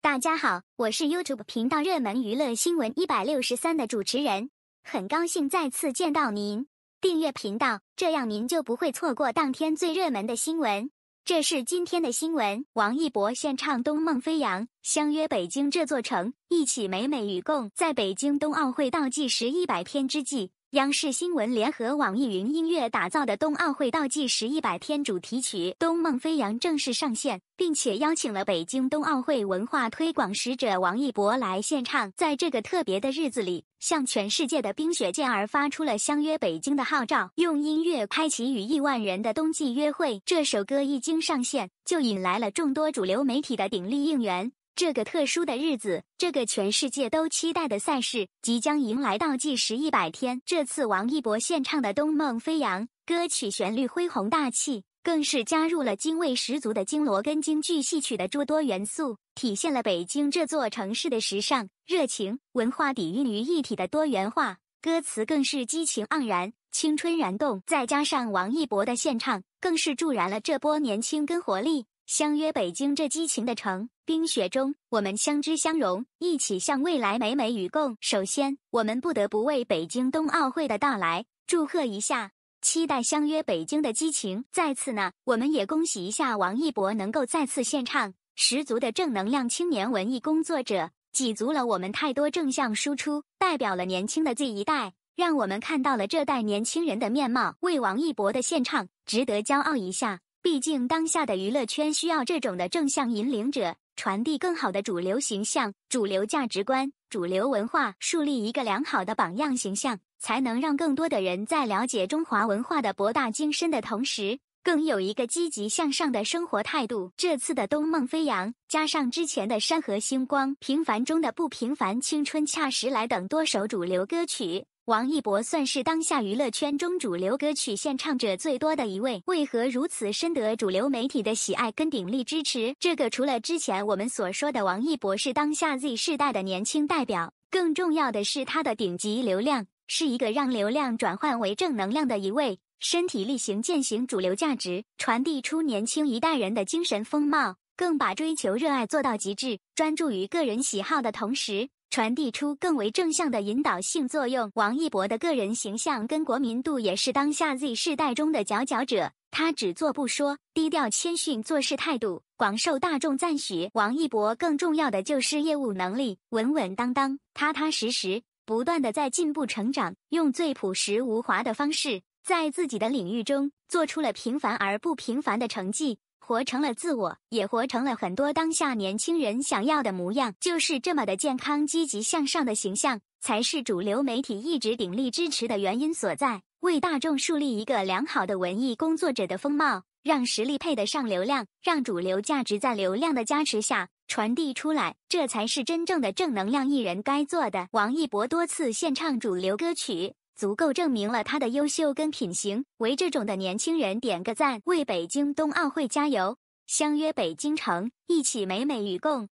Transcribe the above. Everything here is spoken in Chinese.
大家好，我是 YouTube 频道热门娱乐新闻一百六十三的主持人，很高兴再次见到您。订阅频道，这样您就不会错过当天最热门的新闻。这是今天的新闻：王一博献唱《东梦飞扬》，相约北京这座城，一起美美与共。在北京冬奥会倒计时一百天之际。央视新闻联合网易云音乐打造的冬奥会倒计时一百天主题曲《冬梦飞扬》正式上线，并且邀请了北京冬奥会文化推广使者王一博来献唱。在这个特别的日子里，向全世界的冰雪健儿发出了相约北京的号召，用音乐开启与亿万人的冬季约会。这首歌一经上线，就引来了众多主流媒体的鼎力应援。这个特殊的日子，这个全世界都期待的赛事即将迎来倒计时一百天。这次王一博献唱的《东梦飞扬》，歌曲旋律恢宏大气，更是加入了京味十足的京锣跟京剧戏曲的诸多元素，体现了北京这座城市的时尚、热情、文化底蕴于一体的多元化。歌词更是激情盎然、青春燃动，再加上王一博的献唱，更是助燃了这波年轻跟活力。相约北京，这激情的城，冰雪中我们相知相融，一起向未来，美美与共。首先，我们不得不为北京冬奥会的到来祝贺一下，期待相约北京的激情。再次呢，我们也恭喜一下王一博能够再次献唱，十足的正能量青年文艺工作者，挤足了我们太多正向输出，代表了年轻的 Z 一代，让我们看到了这代年轻人的面貌。为王一博的献唱，值得骄傲一下。毕竟，当下的娱乐圈需要这种的正向引领者，传递更好的主流形象、主流价值观、主流文化，树立一个良好的榜样形象，才能让更多的人在了解中华文化的博大精深的同时，更有一个积极向上的生活态度。这次的《东梦飞扬》，加上之前的《山河星光》《平凡中的不平凡》《青春恰时来》等多首主流歌曲。王一博算是当下娱乐圈中主流歌曲献唱者最多的一位，为何如此深得主流媒体的喜爱跟鼎力支持？这个除了之前我们所说的王一博是当下 Z 世代的年轻代表，更重要的是他的顶级流量是一个让流量转换为正能量的一位，身体力行践行主流价值，传递出年轻一代人的精神风貌，更把追求热爱做到极致，专注于个人喜好的同时。传递出更为正向的引导性作用。王一博的个人形象跟国民度也是当下 Z 世代中的佼佼者。他只做不说，低调谦逊，做事态度广受大众赞许。王一博更重要的就是业务能力，稳稳当当，踏踏实实，不断的在进步成长，用最朴实无华的方式，在自己的领域中做出了平凡而不平凡的成绩。活成了自我，也活成了很多当下年轻人想要的模样，就是这么的健康、积极向上的形象，才是主流媒体一直鼎力支持的原因所在，为大众树立一个良好的文艺工作者的风貌，让实力配得上流量，让主流价值在流量的加持下传递出来，这才是真正的正能量艺人该做的。王一博多次献唱主流歌曲。足够证明了他的优秀跟品行，为这种的年轻人点个赞，为北京冬奥会加油，相约北京城，一起美美与共。